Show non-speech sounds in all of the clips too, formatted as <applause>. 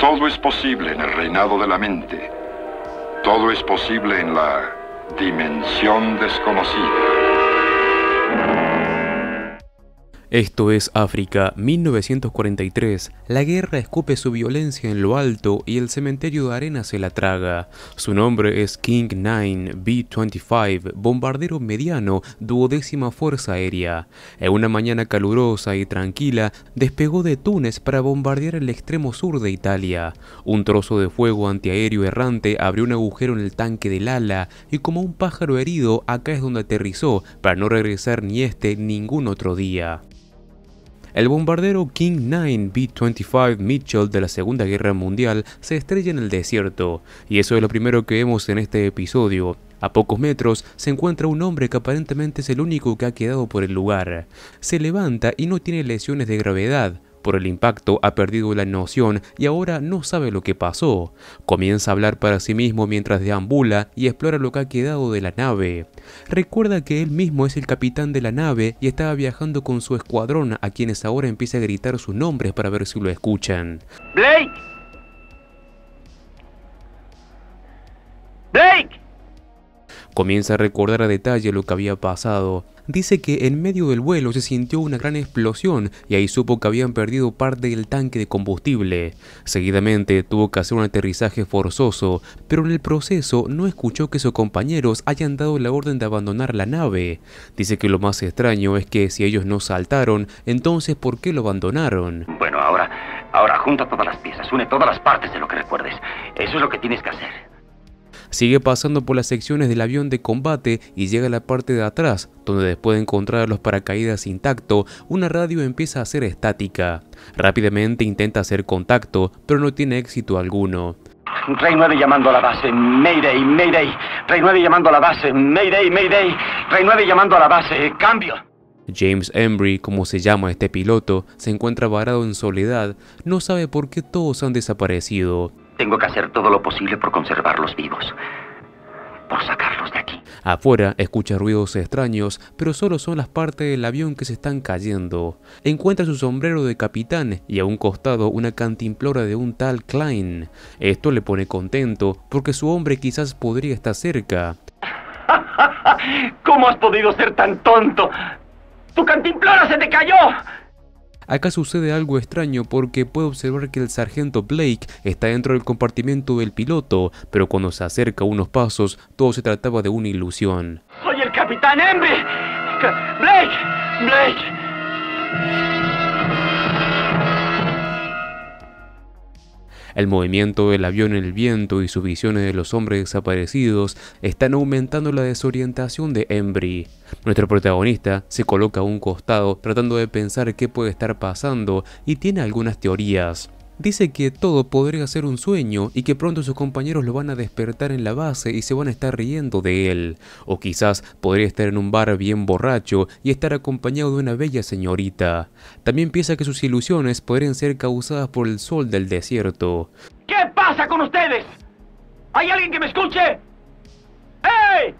Todo es posible en el reinado de la mente. Todo es posible en la dimensión desconocida. Esto es África, 1943. La guerra escupe su violencia en lo alto y el cementerio de arena se la traga. Su nombre es King 9 B-25, bombardero mediano, duodécima fuerza aérea. En una mañana calurosa y tranquila, despegó de Túnez para bombardear el extremo sur de Italia. Un trozo de fuego antiaéreo errante abrió un agujero en el tanque del ala y como un pájaro herido, acá es donde aterrizó para no regresar ni este ningún otro día. El bombardero King 9 B-25 Mitchell de la Segunda Guerra Mundial se estrella en el desierto, y eso es lo primero que vemos en este episodio. A pocos metros se encuentra un hombre que aparentemente es el único que ha quedado por el lugar. Se levanta y no tiene lesiones de gravedad, por el impacto ha perdido la noción y ahora no sabe lo que pasó. Comienza a hablar para sí mismo mientras deambula y explora lo que ha quedado de la nave. Recuerda que él mismo es el capitán de la nave y estaba viajando con su escuadrón a quienes ahora empieza a gritar sus nombres para ver si lo escuchan. Blake, Comienza a recordar a detalle lo que había pasado. Dice que en medio del vuelo se sintió una gran explosión y ahí supo que habían perdido parte del tanque de combustible. Seguidamente tuvo que hacer un aterrizaje forzoso, pero en el proceso no escuchó que sus compañeros hayan dado la orden de abandonar la nave. Dice que lo más extraño es que si ellos no saltaron, entonces ¿por qué lo abandonaron? Bueno, ahora, ahora junta todas las piezas, une todas las partes de lo que recuerdes. Eso es lo que tienes que hacer. Sigue pasando por las secciones del avión de combate y llega a la parte de atrás, donde después de encontrar los paracaídas intacto, una radio empieza a ser estática. Rápidamente intenta hacer contacto, pero no tiene éxito alguno. Rey llamando la base, llamando la base, llamando a la base, cambio. James Embry, como se llama este piloto, se encuentra varado en soledad, no sabe por qué todos han desaparecido. Tengo que hacer todo lo posible por conservarlos vivos. Por sacarlos de aquí. Afuera escucha ruidos extraños, pero solo son las partes del avión que se están cayendo. Encuentra su sombrero de capitán y a un costado una cantimplora de un tal Klein. Esto le pone contento porque su hombre quizás podría estar cerca. <laughs> ¿Cómo has podido ser tan tonto? ¡Tu cantimplora se te cayó! Acá sucede algo extraño porque puede observar que el sargento Blake está dentro del compartimento del piloto, pero cuando se acerca unos pasos, todo se trataba de una ilusión. ¡Soy el capitán ¡Blake! ¡Blake! El movimiento del avión en el viento y sus visiones de los hombres desaparecidos están aumentando la desorientación de Embry. Nuestro protagonista se coloca a un costado tratando de pensar qué puede estar pasando y tiene algunas teorías. Dice que todo podría ser un sueño y que pronto sus compañeros lo van a despertar en la base y se van a estar riendo de él. O quizás podría estar en un bar bien borracho y estar acompañado de una bella señorita. También piensa que sus ilusiones podrían ser causadas por el sol del desierto. ¿Qué pasa con ustedes? ¿Hay alguien que me escuche? ¡Hey!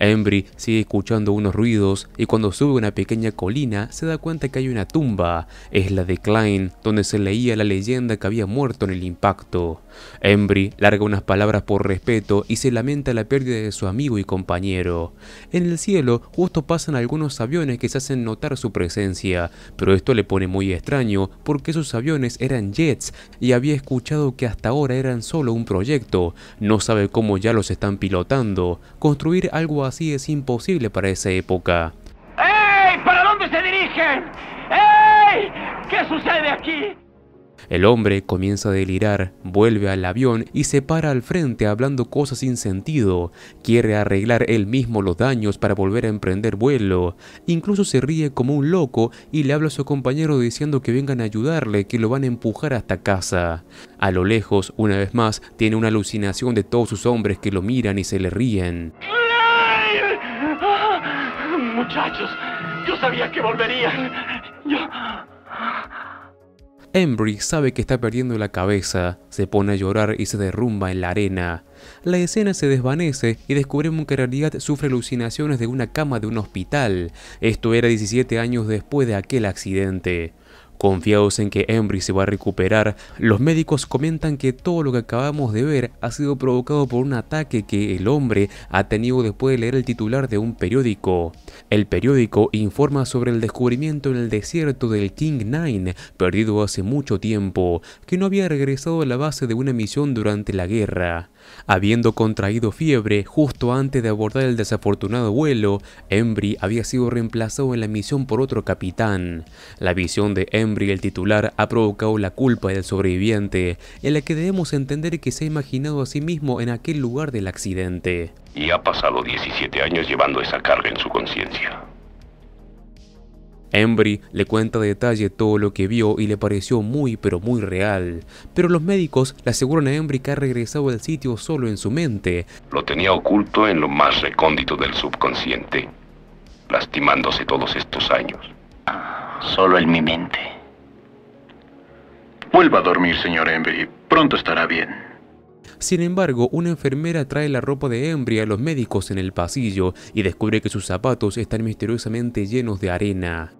Embry sigue escuchando unos ruidos y cuando sube una pequeña colina se da cuenta que hay una tumba. Es la de Klein, donde se leía la leyenda que había muerto en el impacto. Embry larga unas palabras por respeto y se lamenta la pérdida de su amigo y compañero. En el cielo justo pasan algunos aviones que se hacen notar su presencia, pero esto le pone muy extraño porque sus aviones eran jets y había escuchado que hasta ahora eran solo un proyecto. No sabe cómo ya los están pilotando. Construir algo así así es imposible para esa época. ¡Ey! ¿Para dónde se dirigen? ¡Ey! ¿Qué sucede aquí? El hombre comienza a delirar, vuelve al avión y se para al frente hablando cosas sin sentido. Quiere arreglar él mismo los daños para volver a emprender vuelo. Incluso se ríe como un loco y le habla a su compañero diciendo que vengan a ayudarle, que lo van a empujar hasta casa. A lo lejos, una vez más, tiene una alucinación de todos sus hombres que lo miran y se le ríen muchachos. Yo sabía que volverían. Embry sabe que está perdiendo la cabeza, se pone a llorar y se derrumba en la arena. La escena se desvanece y descubrimos que en realidad sufre alucinaciones de una cama de un hospital. Esto era 17 años después de aquel accidente. Confiados en que Embry se va a recuperar, los médicos comentan que todo lo que acabamos de ver ha sido provocado por un ataque que el hombre ha tenido después de leer el titular de un periódico. El periódico informa sobre el descubrimiento en el desierto del King Nine, perdido hace mucho tiempo, que no había regresado a la base de una misión durante la guerra. Habiendo contraído fiebre justo antes de abordar el desafortunado vuelo, Embry había sido reemplazado en la misión por otro capitán. La visión de Embry, el titular, ha provocado la culpa del sobreviviente, en la que debemos entender que se ha imaginado a sí mismo en aquel lugar del accidente. Y ha pasado 17 años llevando esa carga en su conciencia. Embry le cuenta a detalle todo lo que vio y le pareció muy pero muy real, pero los médicos le aseguran a Embry que ha regresado al sitio solo en su mente. Lo tenía oculto en lo más recóndito del subconsciente, lastimándose todos estos años. Solo en mi mente. Vuelva a dormir, señor Embry. Pronto estará bien. Sin embargo, una enfermera trae la ropa de Embry a los médicos en el pasillo y descubre que sus zapatos están misteriosamente llenos de arena.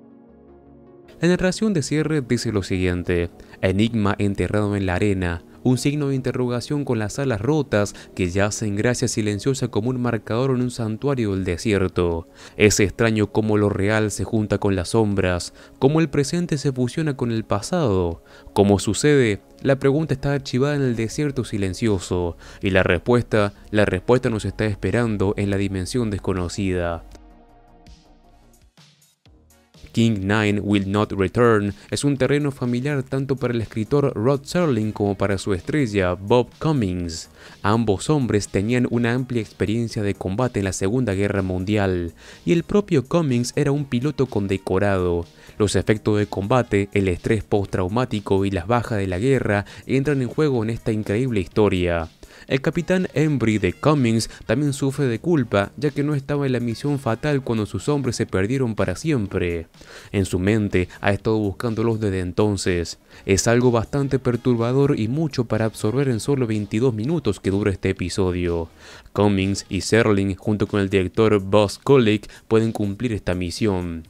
La narración de cierre dice lo siguiente, Enigma enterrado en la arena, un signo de interrogación con las alas rotas que yace en gracia silenciosa como un marcador en un santuario del desierto. Es extraño cómo lo real se junta con las sombras, cómo el presente se fusiona con el pasado. Como sucede, la pregunta está archivada en el desierto silencioso y la respuesta, la respuesta nos está esperando en la dimensión desconocida. King Nine Will Not Return es un terreno familiar tanto para el escritor Rod Serling como para su estrella Bob Cummings. Ambos hombres tenían una amplia experiencia de combate en la Segunda Guerra Mundial, y el propio Cummings era un piloto condecorado. Los efectos de combate, el estrés postraumático y las bajas de la guerra entran en juego en esta increíble historia. El capitán Embry de Cummings también sufre de culpa, ya que no estaba en la misión fatal cuando sus hombres se perdieron para siempre. En su mente ha estado buscándolos desde entonces. Es algo bastante perturbador y mucho para absorber en solo 22 minutos que dura este episodio. Cummings y Serling, junto con el director Buzz Kulik, pueden cumplir esta misión.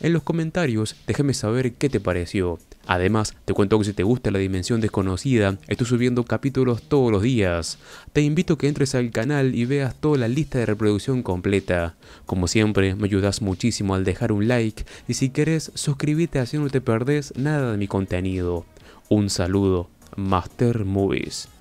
En los comentarios, déjeme saber qué te pareció. Además, te cuento que si te gusta la dimensión desconocida, estoy subiendo capítulos todos los días. Te invito a que entres al canal y veas toda la lista de reproducción completa. Como siempre, me ayudas muchísimo al dejar un like y si querés, suscríbete así no te perdés nada de mi contenido. Un saludo, Master Movies.